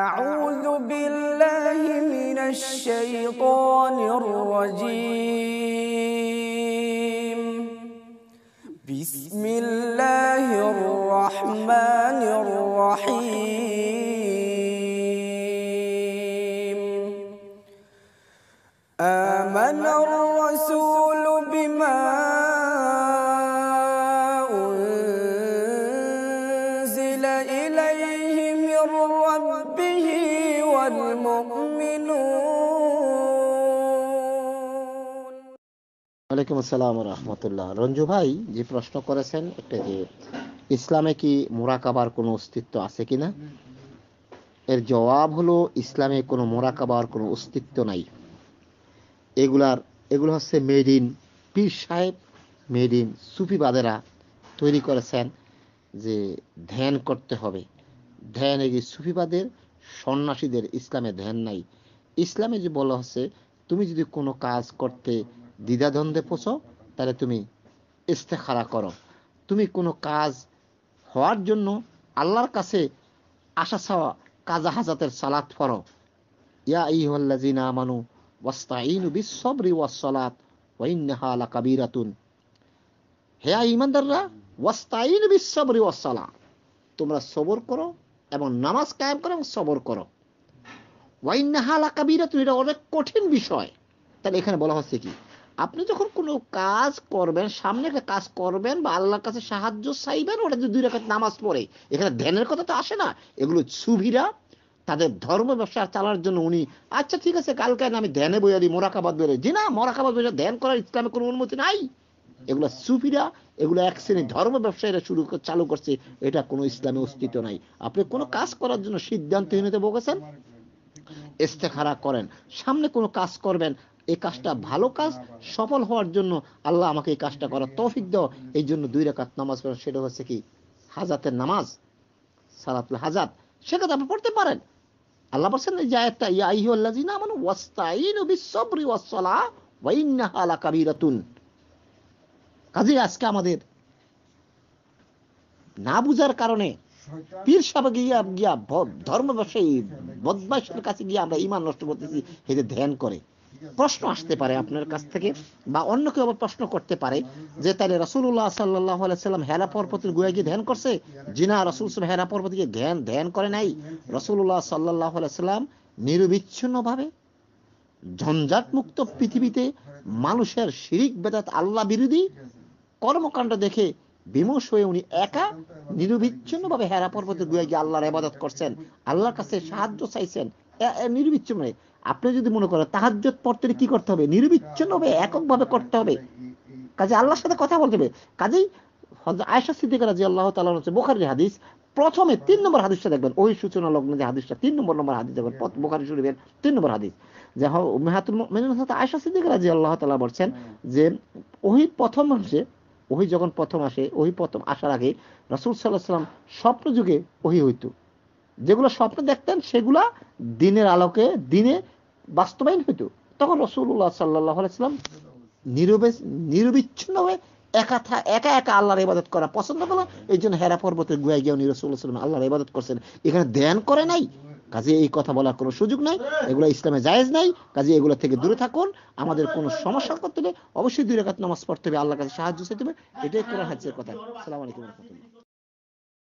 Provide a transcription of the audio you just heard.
أعوذ بالله من الشيطان الرجيم بسم الله الرحمن الرحيم آمن الرحيم ওয়ালাইকুম আসসালাম রহমতুল্লাহ রঞ্জু ভাই যে প্রশ্ন করেছেন একটা যে ইসলামে কি মোরাকাবার কোনো অস্তিত্ব আছে কিনা এর জবাব হলো ইসলামে কোনো মোরাকাবার কোনো অস্তিত্ব নাই এগুলার এগুলো হচ্ছে মেড ইন পীর সাহেব মেড ইন সুফিবাদেরা তৈরি করেছেন যে ধ্যান করতে হবে ধ্যান এগিয়ে সুফিবাদের সন্ন্যাসীদের ইসলামে ধ্যান নাই ইসলামে যে বলা হচ্ছে তুমি যদি কোনো কাজ করতে দ্বিধাদ্বন্দ্বে পোছো তাহলে তুমি ইস্তেখারা করো তুমি কোনো কাজ হওয়ার জন্য আল্লাহর কাছে আশা ছাওয়া কাজা হাজাতের সালাত ফরো ইয়া ই ইহল্লাজিনা আমানু ওয়াস্তাইনু বিসবরি ওয়াসসালাত ওয়া ইন্নাহা লাকাবীরাতুন হে ইমানদাররা ওয়াস্তাইনু বিসবরি ওয়াসসালাত তোমরা সবর করো এবং নামাজ কায়েম করো এবং সবর করো ওয়াইনাহালা কাবিরা তুমি এটা অনেক কঠিন বিষয় তাহলে এখানে বলা হচ্ছে কি আপনি যখন কোনো কাজ করবেন সামনে একটা কাজ করবেন বা আল্লাহর কাছে সাহায্য চাইবেন ওটা যদি দুই নামাজ পড়ে এখানে ধ্যানের কথা তো আসে না এগুলো সুভিরা তাদের ধর্ম ব্যবসা চালার জন্য উনি আচ্ছা ঠিক আছে কালকে আমি ধ্যানে দিই মোরাকাবাদ বেরোয় জি না মোরাকাবাদ বেরোয় ধ্যান করার ইসলামে কোনো অনুমতি নাই এগুলো সুফিরা এগুলো এক শ্রেণীর ধর্ম ব্যবসায়ীরা শুরু চালু করছে এটা কোনো ইসলামে অস্তিত্ব নাই আপনি কোনো কাজ করার জন্য সিদ্ধান্তহীনতে বকেছেন ইস্তেখারা করেন সামনে কোনো কাজ করবেন এই কাজটা ভালো কাজ সফল হওয়ার জন্য আল্লাহ আমাকে এই কাজটা করার তৌফিক দাও এই জন্য দুই রাকাত নামাজ পড়েন সেটা হচ্ছে কি হাজাতের নামাজ সালাতুল হাজাত সেটা আপনি পড়তে পারেন আল্লাহ বলছেন যে আয়াতটা ইয়া আইহাল্লাযিনা আমানু ওয়াস্তাইনু বিস-সাবরি ওয়াস-সালাহ ওয়া ইন্নাহা লাকাবীরাতুন কাজে আজকে আমাদের না বুঝার কারণে পীর সাহেব গিয়া গিয়া ধর্ম ব্যবসায়ী বদমাসের কাছে গিয়ে আমরা ইমান নষ্ট করতেছি হেঁটে ধ্যান করে প্রশ্ন আসতে পারে আপনার কাছ থেকে বা অন্য কেউ আবার প্রশ্ন করতে পারে যে তাহলে রসুল্লাহ সাল্লাম হেলা পর্বতের গুয়া গিয়ে ধ্যান করছে জিনা রসুল সাহেব হেলা পর্বত গিয়ে ধ্যান ধ্যান করে নাই রসুল্লাহ সাল্লাহ সাল্লাম নিরবিচ্ছিন্ন ভাবে ঝঞ্ঝাট মুক্ত পৃথিবীতে মানুষের শিরিক বেদাত আল্লাহ বিরোধী কর্মকাণ্ড দেখে বিমুষ হয়ে উনি একা নিরবিচ্ছিন্ন ভাবে হেরা পর্বতে গিয়ে গিয়ে আল্লাহর ইবাদত করছেন আল্লাহর কাছে সাহায্য চাইছেন নিরবিচ্ছিন্ন মানে, আপনি যদি মনে করেন তাহাজ্জত পড়তে কি করতে হবে নিরবিচ্ছিন্ন হবে এককভাবে করতে হবে কাজে আল্লাহর সাথে কথা বলতে হবে কাজেই আয়সা সিদ্দিক রাজি আল্লাহ তাআলা হচ্ছে বোখারি হাদিস প্রথমে তিন নম্বর হাদিসটা দেখবেন ওই সূচনা লগ্ন যে হাদিসটা তিন নম্বর নম্বর হাদিস দেখবেন বোখারি শরীফের তিন নম্বর হাদিস যে মেহাতুল মেনুল আয়সা সিদ্দিক রাজি আল্লাহ তাআলা বলছেন যে ওই প্রথম হচ্ছে ওহি যখন প্রথম আসে ওহি প্রথম আসার আগে রসুল সাল্লাহ সাল্লাম স্বপ্ন যুগে ওহি হইত যেগুলো স্বপ্ন দেখতেন সেগুলা দিনের আলোকে দিনে বাস্তবায়ন হইত তখন রসুল্লাহ সাল্লাহ আলাইসাল্লাম নিরবে নিরবিচ্ছিন্ন হয়ে একা একা একা আল্লাহর ইবাদত করা পছন্দ করলাম এই জন্য হেরা পর্বতের গুয়ায় গিয়ে উনি রসুল্লাহ সাল্লাম আল্লাহর ইবাদত করছেন এখানে ধ্যান করে নাই কাজে এই কথা বলার কোনো সুযোগ নাই এগুলো ইসলামে জায়েজ নাই কাজে এগুলো থেকে দূরে থাকুন আমাদের কোনো সমস্যা করতে হলে অবশ্যই দুই রেখাত নামাজ পড়তে হবে আল্লাহ কাছে সাহায্য চাইতে হবে এটাই কোরআন হাজির কথা সালাম আলাইকুম রহমতুল্লাহ